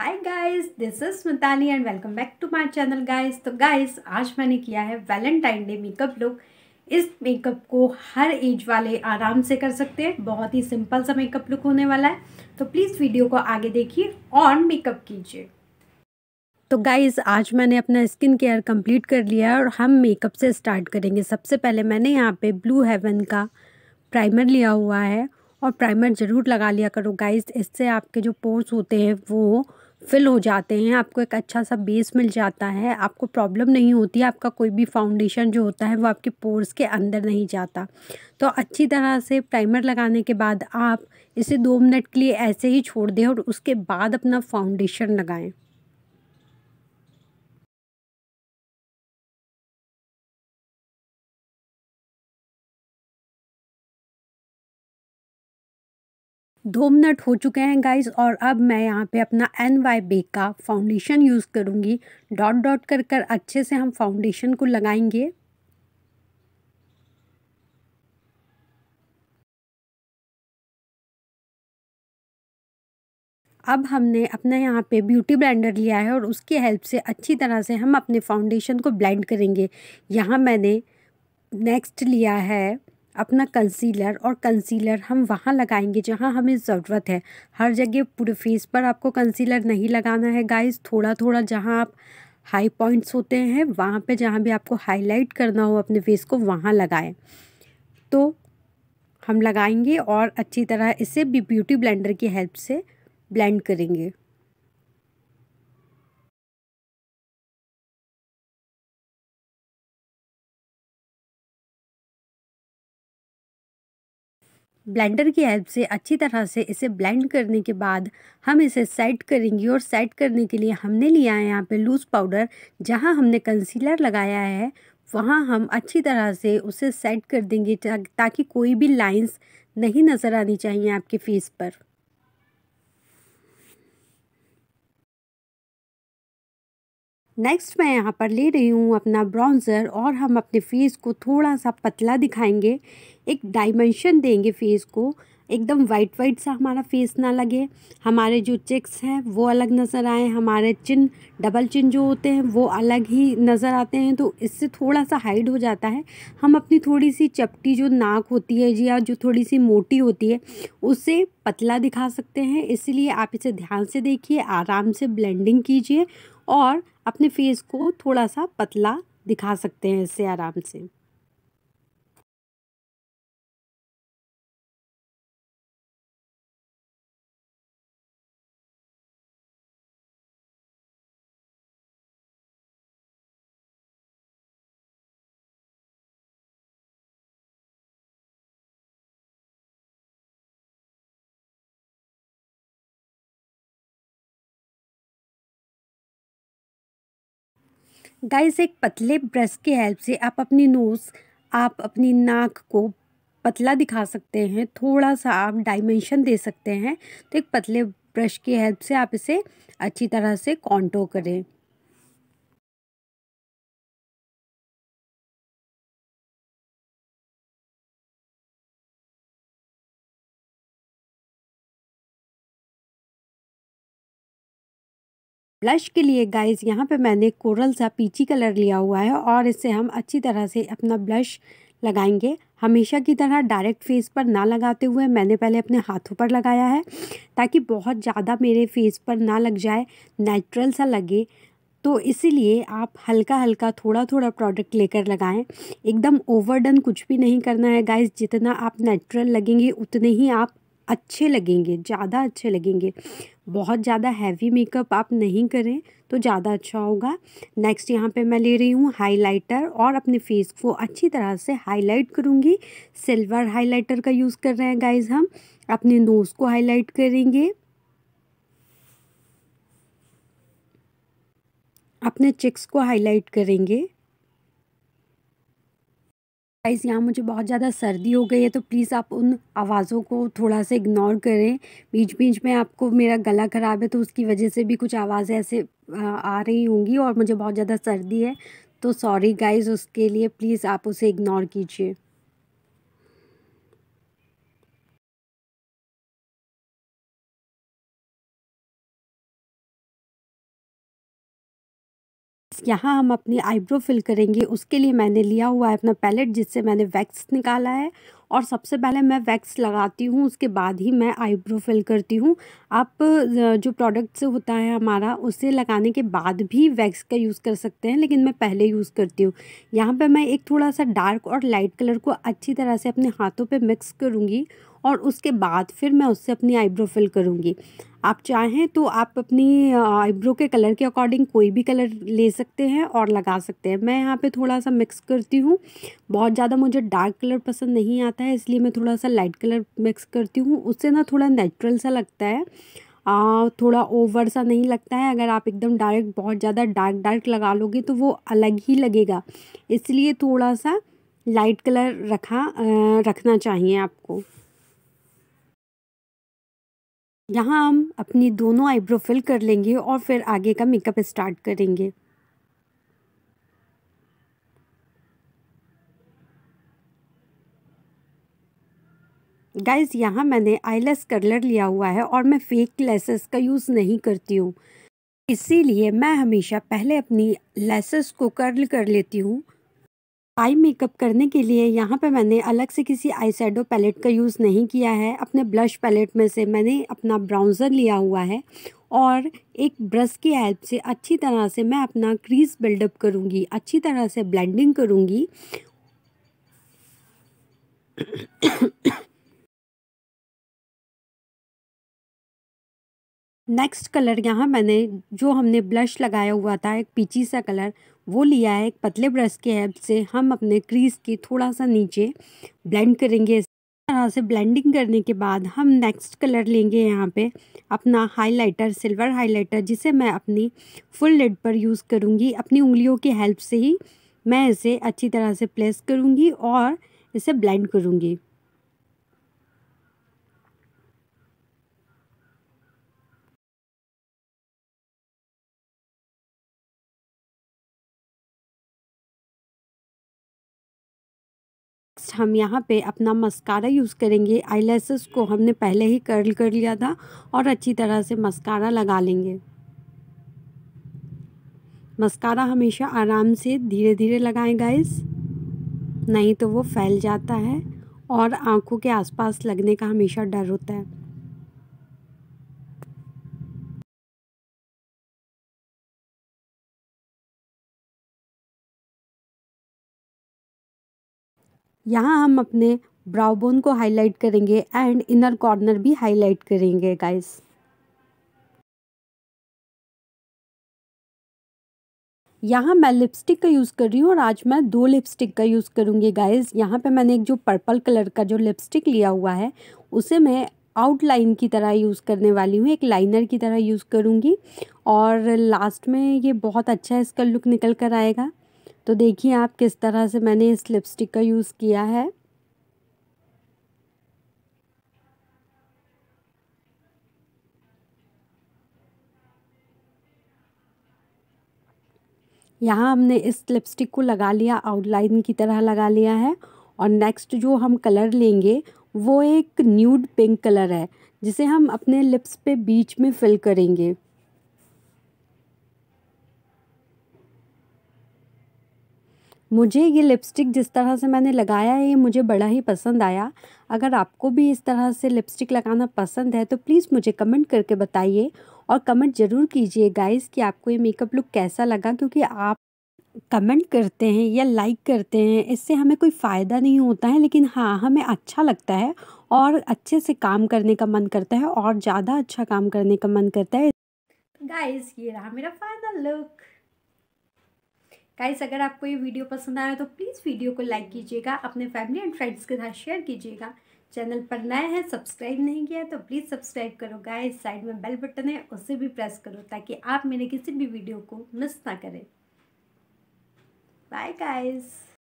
hi guys this is Mitali and welcome back to my channel guys तो guys आज मैंने किया है वैलेंटाइन डे मेकअप लुक इस मेकअप को हर एज वाले आराम से कर सकते हैं बहुत ही सिंपल सा मेकअप लुक होने वाला है तो प्लीज़ वीडियो को आगे देखिए और मेकअप कीजिए तो गाइज़ आज मैंने अपना स्किन केयर कंप्लीट कर लिया है और हम मेकअप से स्टार्ट करेंगे सबसे पहले मैंने यहाँ पे ब्लू हेवन का प्राइमर लिया हुआ है और प्राइमर ज़रूर लगा लिया करो गाइज इससे आपके जो पोर्स होते हैं वो फिल हो जाते हैं आपको एक अच्छा सा बेस मिल जाता है आपको प्रॉब्लम नहीं होती आपका कोई भी फाउंडेशन जो होता है वो आपके पोर्स के अंदर नहीं जाता तो अच्छी तरह से प्राइमर लगाने के बाद आप इसे दो मिनट के लिए ऐसे ही छोड़ दें और उसके बाद अपना फाउंडेशन लगाएं दो मिनट हो चुके हैं गाइस और अब मैं यहाँ पे अपना एन वाई बे का फाउंडेशन यूज़ करूँगी डॉट डॉट कर कर अच्छे से हम फाउंडेशन को लगाएंगे अब हमने अपना यहाँ पे ब्यूटी ब्लेंडर लिया है और उसकी हेल्प से अच्छी तरह से हम अपने फाउंडेशन को ब्लेंड करेंगे यहाँ मैंने नेक्स्ट लिया है अपना कंसीलर और कंसीलर हम वहाँ लगाएंगे जहाँ हमें ज़रूरत है हर जगह पूरे फेस पर आपको कंसीलर नहीं लगाना है गाइस थोड़ा थोड़ा जहाँ आप हाई पॉइंट्स होते हैं वहाँ पे जहाँ भी आपको हाईलाइट करना हो अपने फेस को वहाँ लगाएं तो हम लगाएंगे और अच्छी तरह इसे भी ब्यूटी ब्लेंडर की हेल्प से ब्लेंड करेंगे ब्लेंडर की हेल्प से अच्छी तरह से इसे ब्लेंड करने के बाद हम इसे सेट करेंगे और सेट करने के लिए हमने लिया है यहाँ पे लूज़ पाउडर जहाँ हमने कंसीलर लगाया है वहाँ हम अच्छी तरह से उसे सेट कर देंगे ताकि कोई भी लाइंस नहीं नज़र आनी चाहिए आपके फेस पर नेक्स्ट मैं यहाँ पर ले रही हूँ अपना ब्राउन्ज़र और हम अपने फेस को थोड़ा सा पतला दिखाएंगे एक डायमेंशन देंगे फेस को एकदम वाइट वाइट सा हमारा फेस ना लगे हमारे जो चेक्स हैं वो अलग नज़र आए हमारे चिन डबल चिन जो होते हैं वो अलग ही नज़र आते हैं तो इससे थोड़ा सा हाइड हो जाता है हम अपनी थोड़ी सी चपटी जो नाक होती है या जो थोड़ी सी मोटी होती है उसे पतला दिखा सकते हैं इसलिए आप इसे ध्यान से देखिए आराम से ब्लेंडिंग कीजिए और अपने फेस को थोड़ा सा पतला दिखा सकते हैं इससे आराम से गाइस एक पतले ब्रश की हेल्प से आप अपनी नोज़ आप अपनी नाक को पतला दिखा सकते हैं थोड़ा सा आप डायमेंशन दे सकते हैं तो एक पतले ब्रश की हेल्प से आप इसे अच्छी तरह से कॉन्टो करें ब्लश के लिए गाइस यहाँ पे मैंने कोरल सा पीची कलर लिया हुआ है और इससे हम अच्छी तरह से अपना ब्लश लगाएंगे हमेशा की तरह डायरेक्ट फेस पर ना लगाते हुए मैंने पहले अपने हाथों पर लगाया है ताकि बहुत ज़्यादा मेरे फेस पर ना लग जाए नेचुरल सा लगे तो इसीलिए आप हल्का हल्का थोड़ा थोड़ा प्रोडक्ट लेकर लगाएं एकदम ओवरडन कुछ भी नहीं करना है गाइस जितना आप नेचुरल लगेंगे उतने ही आप अच्छे लगेंगे ज़्यादा अच्छे लगेंगे बहुत ज़्यादा हैवी मेकअप आप नहीं करें तो ज़्यादा अच्छा होगा नेक्स्ट यहाँ पे मैं ले रही हूँ हाइलाइटर और अपने फेस को अच्छी तरह से हाईलाइट करूँगी सिल्वर हाइलाइटर का यूज़ कर रहे हैं गाइज़ हम अपने नोज़ को हाईलाइट करेंगे अपने चिक्स को हाईलाइट करेंगे गाइस यहाँ मुझे बहुत ज़्यादा सर्दी हो गई है तो प्लीज़ आप उन आवाज़ों को थोड़ा सा इग्नोर करें बीच बीच में आपको मेरा गला ख़राब है तो उसकी वजह से भी कुछ आवाज़ें ऐसे आ रही होंगी और मुझे बहुत ज़्यादा सर्दी है तो सॉरी गाइस उसके लिए प्लीज़ आप उसे इग्नोर कीजिए यहाँ हम अपनी आईब्रो फिल करेंगे उसके लिए मैंने लिया हुआ है अपना पैलेट जिससे मैंने वैक्स निकाला है और सबसे पहले मैं वैक्स लगाती हूँ उसके बाद ही मैं आईब्रो फिल करती हूँ आप जो प्रोडक्ट से होता है हमारा उसे लगाने के बाद भी वैक्स का यूज़ कर सकते हैं लेकिन मैं पहले यूज़ करती हूँ यहाँ पर मैं एक थोड़ा सा डार्क और लाइट कलर को अच्छी तरह से अपने हाथों पर मिक्स करूँगी और उसके बाद फिर मैं उससे अपनी आईब्रो फिल करूँगी आप चाहें तो आप अपनी आईब्रो के कलर के अकॉर्डिंग कोई भी कलर ले सकते हैं और लगा सकते हैं मैं यहाँ पे थोड़ा सा मिक्स करती हूँ बहुत ज़्यादा मुझे डार्क कलर पसंद नहीं आता है इसलिए मैं थोड़ा सा लाइट कलर मिक्स करती हूँ उससे ना थोड़ा नेचुरल सा लगता है आ, थोड़ा ओवर सा नहीं लगता है अगर आप एकदम डायरेक्ट बहुत ज़्यादा डार्क डार्क लगा लोगे तो वो अलग ही लगेगा इसलिए थोड़ा सा लाइट कलर रखा आ, रखना चाहिए आपको यहाँ हम अपनी दोनों आईब्रो फिल कर लेंगे और फिर आगे का मेकअप स्टार्ट करेंगे गाइज यहाँ मैंने आईलेस कर्लर लिया हुआ है और मैं फेक लेसेस का यूज़ नहीं करती हूँ इसीलिए मैं हमेशा पहले अपनी लेसेस को कर्ल कर लेती हूँ आई मेकअप करने के लिए यहाँ पे मैंने अलग से किसी आई पैलेट का यूज़ नहीं किया है अपने ब्लश पैलेट में से मैंने अपना ब्राउज़र लिया हुआ है और एक ब्रश की हेल्प से अच्छी तरह से मैं अपना क्रीज बिल्डअप करूँगी अच्छी तरह से ब्लेंडिंग करूँगी नेक्स्ट कलर यहाँ मैंने जो हमने ब्लश लगाया हुआ था एक पीची सा कलर वो लिया है एक पतले ब्रश के हेल्प से हम अपने क्रीज के थोड़ा सा नीचे ब्लेंड करेंगे इस तरह से ब्लेंडिंग करने के बाद हम नेक्स्ट कलर लेंगे यहाँ पे अपना हाइलाइटर सिल्वर हाइलाइटर जिसे मैं अपनी फुल लेड पर यूज़ करूँगी अपनी उंगलियों की हेल्प से ही मैं इसे अच्छी तरह से प्लेस करूँगी और इसे ब्लेंड करूँगी नेक्स्ट हम यहाँ पे अपना मस्कारा यूज़ करेंगे आई को हमने पहले ही कर्ल कर लिया था और अच्छी तरह से मस्कारा लगा लेंगे मस्कारा हमेशा आराम से धीरे धीरे लगाएं गाइस नहीं तो वो फैल जाता है और आंखों के आसपास लगने का हमेशा डर होता है यहाँ हम अपने ब्राउ बोन को हाईलाइट करेंगे एंड इनर कॉर्नर भी हाईलाइट करेंगे गाइस यहाँ मैं लिपस्टिक का यूज़ कर रही हूँ और आज मैं दो लिपस्टिक का यूज़ करूँगी गाइस यहाँ पे मैंने एक जो पर्पल कलर का जो लिपस्टिक लिया हुआ है उसे मैं आउटलाइन की तरह यूज़ करने वाली हूँ एक लाइनर की तरह यूज़ करूँगी और लास्ट में ये बहुत अच्छा इसका लुक निकल कर आएगा तो देखिए आप किस तरह से मैंने इस लिपस्टिक का यूज़ किया है यहाँ हमने इस लिपस्टिक को लगा लिया आउटलाइन की तरह लगा लिया है और नेक्स्ट जो हम कलर लेंगे वो एक न्यूड पिंक कलर है जिसे हम अपने लिप्स पे बीच में फिल करेंगे मुझे ये लिपस्टिक जिस तरह से मैंने लगाया है ये मुझे बड़ा ही पसंद आया अगर आपको भी इस तरह से लिपस्टिक लगाना पसंद है तो प्लीज़ मुझे कमेंट करके बताइए और कमेंट ज़रूर कीजिए गाइस कि आपको ये मेकअप लुक कैसा लगा क्योंकि आप कमेंट करते हैं या लाइक करते हैं इससे हमें कोई फ़ायदा नहीं होता है लेकिन हाँ हमें अच्छा लगता है और अच्छे से काम करने का मन करता है और ज़्यादा अच्छा काम करने का मन करता है गाइस ये रहा मेरा फाइनल लुक गाइस अगर आपको ये वीडियो पसंद आया तो प्लीज़ वीडियो को लाइक कीजिएगा अपने फैमिली एंड फ्रेंड्स के साथ शेयर कीजिएगा चैनल पर नए हैं सब्सक्राइब नहीं किया तो प्लीज़ सब्सक्राइब करो गाइस साइड में बेल बटन है उसे भी प्रेस करो ताकि आप मेरे किसी भी वीडियो को मिस ना करें बाय गाइज